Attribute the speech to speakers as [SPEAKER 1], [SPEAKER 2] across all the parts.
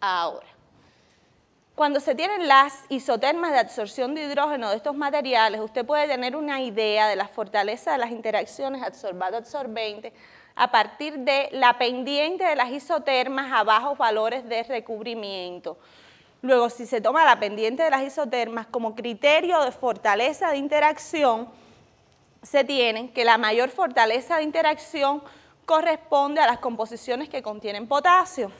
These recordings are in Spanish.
[SPEAKER 1] ahora. Cuando se tienen las isotermas de absorción de hidrógeno de estos materiales, usted puede tener una idea de la fortaleza de las interacciones absorbado absorbente a partir de la pendiente de las isotermas a bajos valores de recubrimiento. Luego, si se toma la pendiente de las isotermas como criterio de fortaleza de interacción, se tiene que la mayor fortaleza de interacción corresponde a las composiciones que contienen potasio.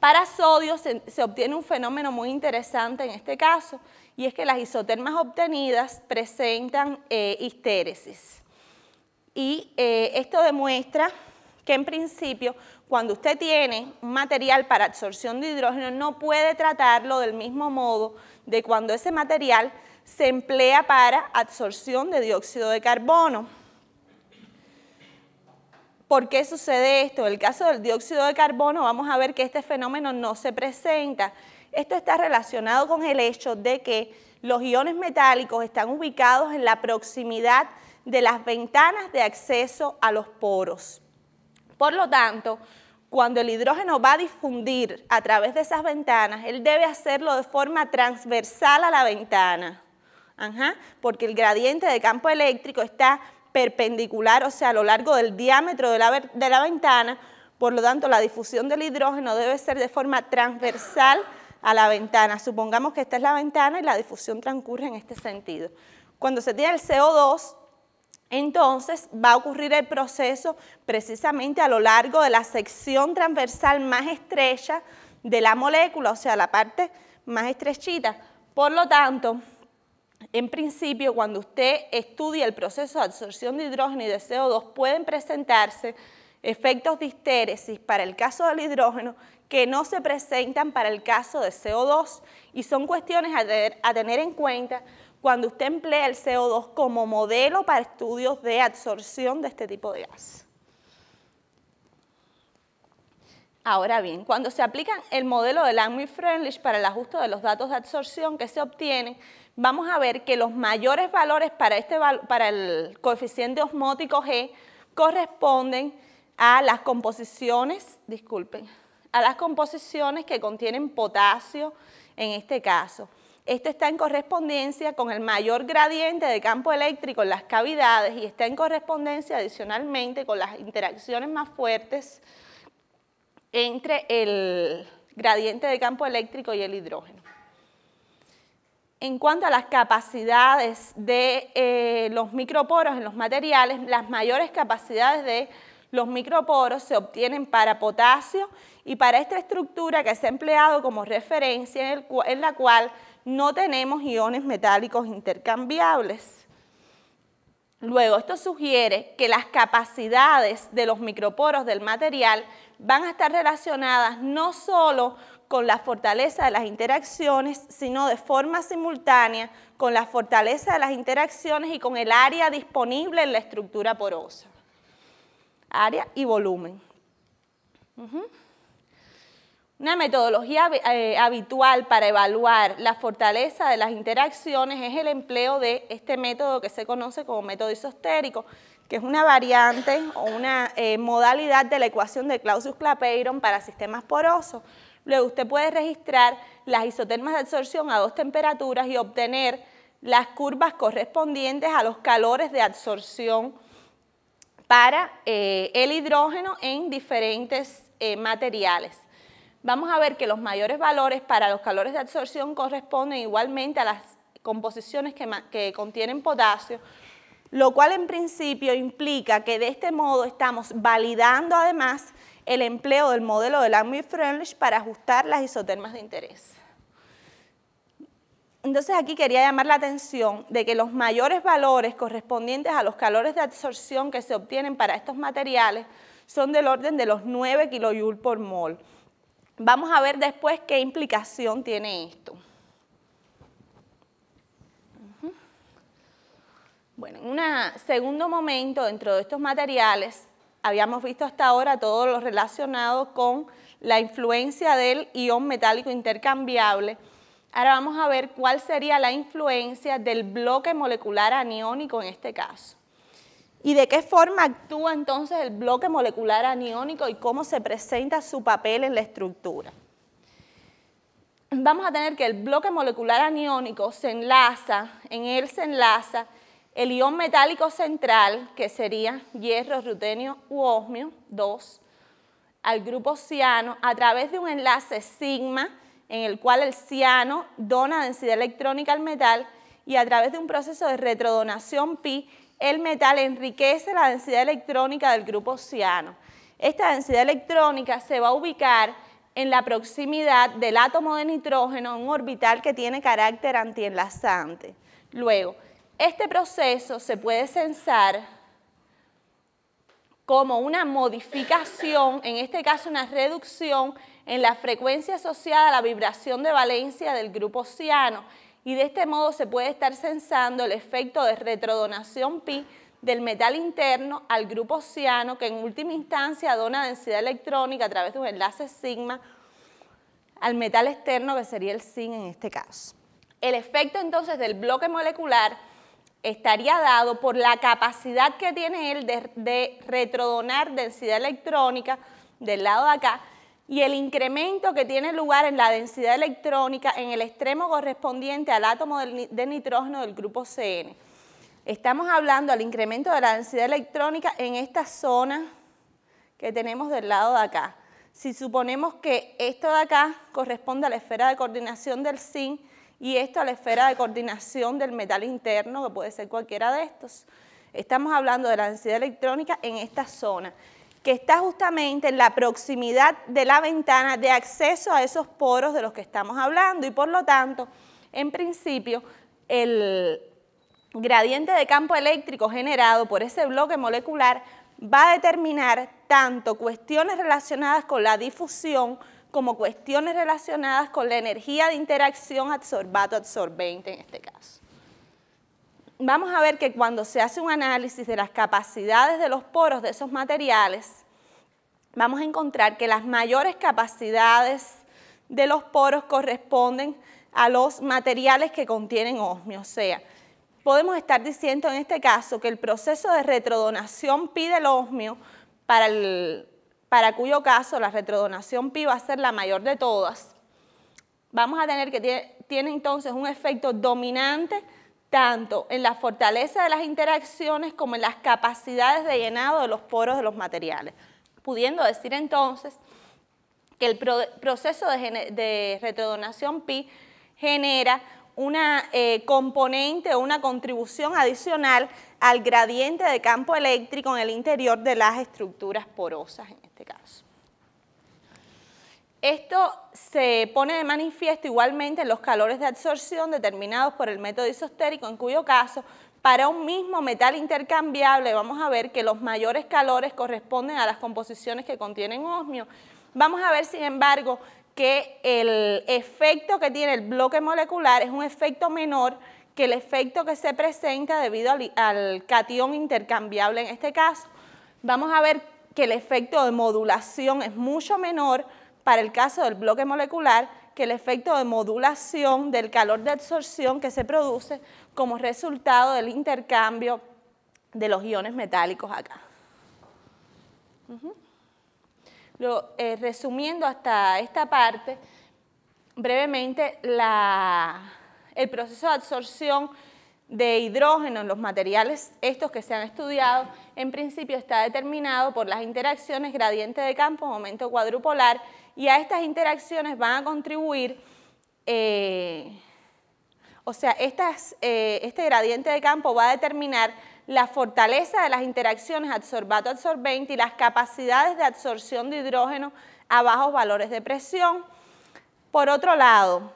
[SPEAKER 1] Para sodio se, obtiene un fenómeno muy interesante en este caso, y es que las isotermas obtenidas presentan eh, histéresis. Y eh, esto demuestra que en principio cuando usted tiene material para absorción de hidrógeno no puede tratarlo del mismo modo de cuando ese material se emplea para absorción de dióxido de carbono. ¿Por qué sucede esto? En el caso del dióxido de carbono vamos a ver que este fenómeno no se presenta. Esto está relacionado con el hecho de que los iones metálicos están ubicados en la proximidad de las ventanas de acceso a los poros. Por lo tanto, cuando el hidrógeno va a difundir a través de esas ventanas, él debe hacerlo de forma transversal a la ventana, Ajá, porque el gradiente de campo eléctrico está perpendicular, o sea, a lo largo del diámetro de la, de la ventana, por lo tanto, la difusión del hidrógeno debe ser de forma transversal a la ventana. Supongamos que esta es la ventana y la difusión transcurre en este sentido. Cuando se tiene el CO2, entonces va a ocurrir el proceso precisamente a lo largo de la sección transversal más estrecha de la molécula, o sea, la parte más estrechita. Por lo tanto, en principio, cuando usted estudia el proceso de absorción de hidrógeno y de CO2, pueden presentarse efectos de histéresis para el caso del hidrógeno que no se presentan para el caso de CO2 y son cuestiones a tener, a tener en cuenta cuando usted emplea el CO2 como modelo para estudios de absorción de este tipo de gas. Ahora bien, cuando se aplica el modelo de langmuir Friendlich para el ajuste de los datos de absorción que se obtienen, vamos a ver que los mayores valores para, este para el coeficiente osmótico G corresponden a las composiciones, disculpen, a las composiciones que contienen potasio en este caso. Esto está en correspondencia con el mayor gradiente de campo eléctrico en las cavidades y está en correspondencia adicionalmente con las interacciones más fuertes entre el gradiente de campo eléctrico y el hidrógeno. En cuanto a las capacidades de eh, los microporos en los materiales, las mayores capacidades de los microporos se obtienen para potasio y para esta estructura que se ha empleado como referencia en la cual no tenemos iones metálicos intercambiables. Luego, esto sugiere que las capacidades de los microporos del material van a estar relacionadas no solo con la fortaleza de las interacciones, sino de forma simultánea con la fortaleza de las interacciones y con el área disponible en la estructura porosa. Área y volumen. Una metodología eh, habitual para evaluar la fortaleza de las interacciones es el empleo de este método que se conoce como método isostérico, que es una variante o una eh, modalidad de la ecuación de Clausius-Clapeyron para sistemas porosos. Luego usted puede registrar las isotermas de absorción a dos temperaturas y obtener las curvas correspondientes a los calores de absorción para eh, el hidrógeno en diferentes eh, materiales. Vamos a ver que los mayores valores para los calores de absorción corresponden igualmente a las composiciones que contienen potasio, lo cual en principio implica que de este modo estamos validando además el empleo del modelo de Langmuir-Frenlich para ajustar las isotermas de interés. Entonces aquí quería llamar la atención de que los mayores valores correspondientes a los calores de absorción que se obtienen para estos materiales son del orden de los 9 kJ por mol. Vamos a ver después qué implicación tiene esto. Bueno, en un segundo momento, dentro de estos materiales, habíamos visto hasta ahora todo lo relacionado con la influencia del ion metálico intercambiable. Ahora vamos a ver cuál sería la influencia del bloque molecular aniónico en este caso. ¿Y de qué forma actúa entonces el bloque molecular aniónico y cómo se presenta su papel en la estructura? Vamos a tener que el bloque molecular aniónico se enlaza, en él se enlaza el ion metálico central, que sería hierro, rutenio u osmio, 2, al grupo ciano a través de un enlace sigma en el cual el ciano dona densidad electrónica al metal y a través de un proceso de retrodonación pi, el metal enriquece la densidad electrónica del grupo ciano. Esta densidad electrónica se va a ubicar en la proximidad del átomo de nitrógeno, un orbital que tiene carácter antienlazante. Luego, este proceso se puede censar como una modificación, en este caso una reducción en la frecuencia asociada a la vibración de valencia del grupo ciano y de este modo se puede estar censando el efecto de retrodonación pi del metal interno al grupo ciano que en última instancia dona densidad electrónica a través de un enlace sigma al metal externo que sería el zinc en este caso. El efecto entonces del bloque molecular estaría dado por la capacidad que tiene él de, retrodonar densidad electrónica del lado de acá y el incremento que tiene lugar en la densidad electrónica en el extremo correspondiente al átomo de nitrógeno del grupo CN. Estamos hablando del incremento de la densidad electrónica en esta zona que tenemos del lado de acá. Si suponemos que esto de acá corresponde a la esfera de coordinación del zinc, y esto a la esfera de coordinación del metal interno, que puede ser cualquiera de estos. Estamos hablando de la densidad electrónica en esta zona, que está justamente en la proximidad de la ventana de acceso a esos poros de los que estamos hablando y por lo tanto, en principio, el gradiente de campo eléctrico generado por ese bloque molecular va a determinar tanto cuestiones relacionadas con la difusión como cuestiones relacionadas con la energía de interacción absorbato adsorbente en este caso. Vamos a ver que cuando se hace un análisis de las capacidades de los poros de esos materiales, vamos a encontrar que las mayores capacidades de los poros corresponden a los materiales que contienen osmio, o sea, podemos estar diciendo en este caso que el proceso de retrodonación pide el osmio para el para cuyo caso la retrodonación pi va a ser la mayor de todas, vamos a tener que tiene, entonces un efecto dominante tanto en la fortaleza de las interacciones como en las capacidades de llenado de los poros de los materiales, pudiendo decir entonces que el proceso de, retrodonación pi genera una eh, componente o una contribución adicional al gradiente de campo eléctrico en el interior de las estructuras porosas caso. Esto se pone de manifiesto igualmente en los calores de absorción determinados por el método isostérico, en cuyo caso para un mismo metal intercambiable vamos a ver que los mayores calores corresponden a las composiciones que contienen osmio. Vamos a ver, sin embargo, que el efecto que tiene el bloque molecular es un efecto menor que el efecto que se presenta debido al, al catión intercambiable en este caso. Vamos a ver que el efecto de modulación es mucho menor para el caso del bloque molecular que el efecto de modulación del calor de absorción que se produce como resultado del intercambio de los iones metálicos acá. Eh, resumiendo hasta esta parte, brevemente, el proceso de absorción de hidrógeno en los materiales estos que se han estudiado, en principio está determinado por las interacciones gradiente de campo, momento cuadrupolar, y a estas interacciones van a contribuir, eh, o sea, eh, este gradiente de campo va a determinar la fortaleza de las interacciones adsorbato absorbente y las capacidades de absorción de hidrógeno a bajos valores de presión. Por otro lado,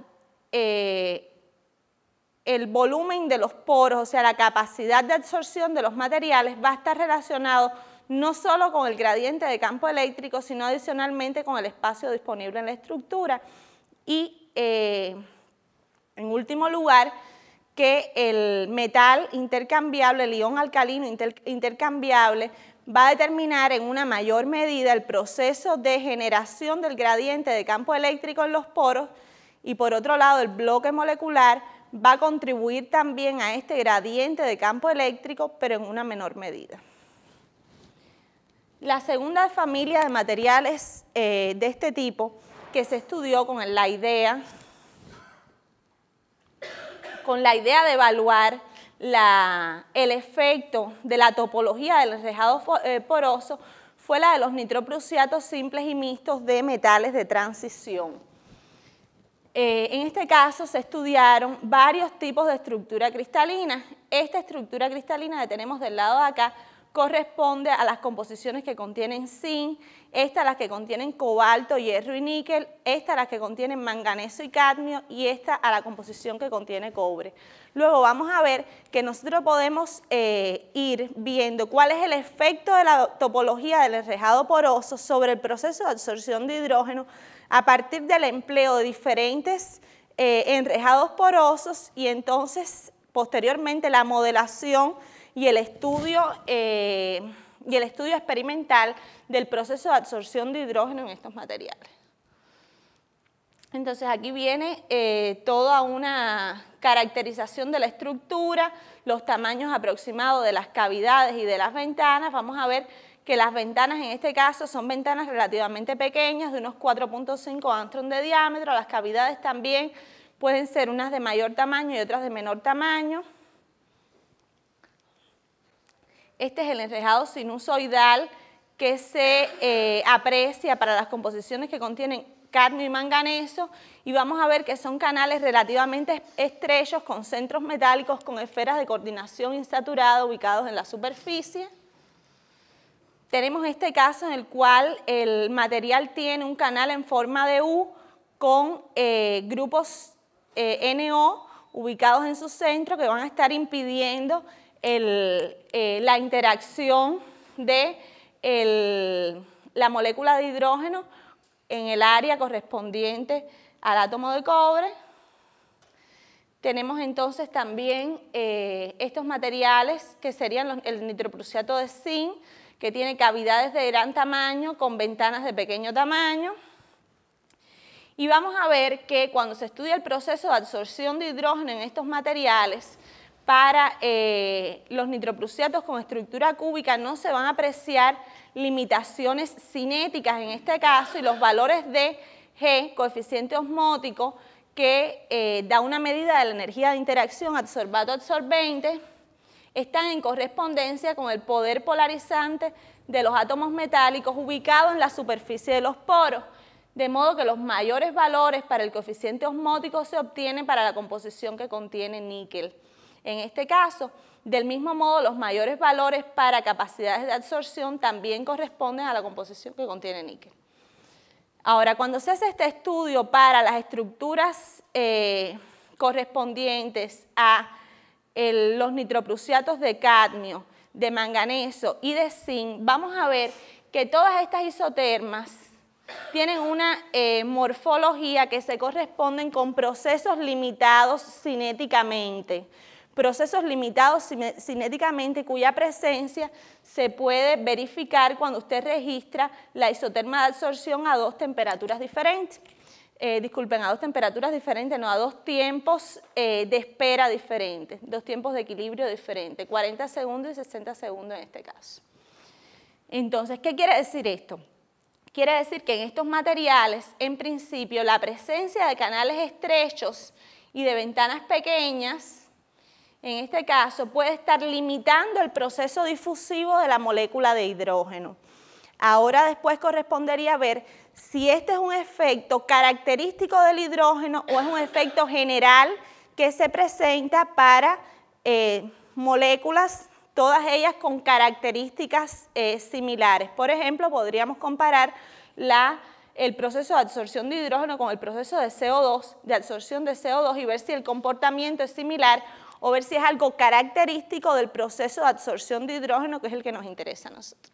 [SPEAKER 1] eh, el volumen de los poros, o sea, la capacidad de absorción de los materiales va a estar relacionado no solo con el gradiente de campo eléctrico, sino adicionalmente con el espacio disponible en la estructura y, eh, en último lugar, que el metal intercambiable, el ion alcalino intercambiable, va a determinar en una mayor medida el proceso de generación del gradiente de campo eléctrico en los poros y por otro lado el bloque molecular va a contribuir también a este gradiente de campo eléctrico, pero en una menor medida. La segunda familia de materiales eh, de este tipo que se estudió con la idea, con la idea de evaluar el efecto de la topología del rejado eh, poroso fue la de los nitroprusiatos simples y mixtos de metales de transición. Eh, en este caso se estudiaron varios tipos de estructura cristalina. Esta estructura cristalina que tenemos del lado de acá corresponde a las composiciones que contienen zinc, a las que contienen cobalto, hierro y níquel, a las que contienen manganeso y cadmio y esta a la composición que contiene cobre. Luego vamos a ver que nosotros podemos eh, ir viendo cuál es el efecto de la topología del enrejado poroso sobre el proceso de absorción de hidrógeno a partir del empleo de diferentes eh, enrejados porosos y entonces posteriormente la modelación y el estudio eh, y el estudio experimental del proceso de absorción de hidrógeno en estos materiales. Entonces aquí viene eh, toda una caracterización de la estructura, los tamaños aproximados de las cavidades y de las ventanas. Vamos a ver que las ventanas en este caso son ventanas relativamente pequeñas, de unos 4.5 Å de diámetro, las cavidades también pueden ser unas de mayor tamaño y otras de menor tamaño. Este es el enrejado sinusoidal que se eh, aprecia para las composiciones que contienen cadmio y manganeso y vamos a ver que son canales relativamente estrechos con centros metálicos con esferas de coordinación insaturada ubicados en la superficie. Tenemos este caso en el cual el material tiene un canal en forma de U con eh, grupos eh, NO ubicados en su centro que van a estar impidiendo eh, la interacción de la molécula de hidrógeno en el área correspondiente al átomo de cobre. Tenemos entonces también estos materiales que serían el nitroprusiato de zinc, que tiene cavidades de gran tamaño con ventanas de pequeño tamaño. Y vamos a ver que cuando se estudia el proceso de absorción de hidrógeno en estos materiales, para eh, los nitroprusiatos con estructura cúbica no se van a apreciar limitaciones cinéticas en este caso y los valores de G, coeficiente osmótico, que eh, da una medida de la energía de interacción adsorbato absorbente están en correspondencia con el poder polarizante de los átomos metálicos ubicados en la superficie de los poros, de modo que los mayores valores para el coeficiente osmótico se obtienen para la composición que contiene níquel. En este caso, del mismo modo, los mayores valores para capacidades de absorción también corresponden a la composición que contiene níquel. Ahora, cuando se hace este estudio para las estructuras eh, correspondientes a los nitroprusiatos de cadmio, de manganeso y de zinc, vamos a ver que todas estas isotermas tienen una eh, morfología que se corresponden con procesos limitados cinéticamente, procesos limitados cinéticamente cuya presencia se puede verificar cuando usted registra la isoterma de absorción a dos temperaturas diferentes. Eh, disculpen, a dos temperaturas diferentes, no, a dos tiempos eh, de espera diferentes, dos tiempos de equilibrio diferentes, 40 segundos y 60 segundos en este caso. Entonces, ¿qué quiere decir esto? Quiere decir que en estos materiales, en principio, la presencia de canales estrechos y de ventanas pequeñas, en este caso, puede estar limitando el proceso difusivo de la molécula de hidrógeno. Ahora después correspondería ver si este es un efecto característico del hidrógeno o es un efecto general que se presenta para eh, moléculas, todas ellas con características eh, similares. Por ejemplo, podríamos comparar el proceso de absorción de hidrógeno con el proceso de CO2, de absorción de CO2 y ver si el comportamiento es similar o ver si es algo característico del proceso de absorción de hidrógeno que es el que nos interesa a nosotros.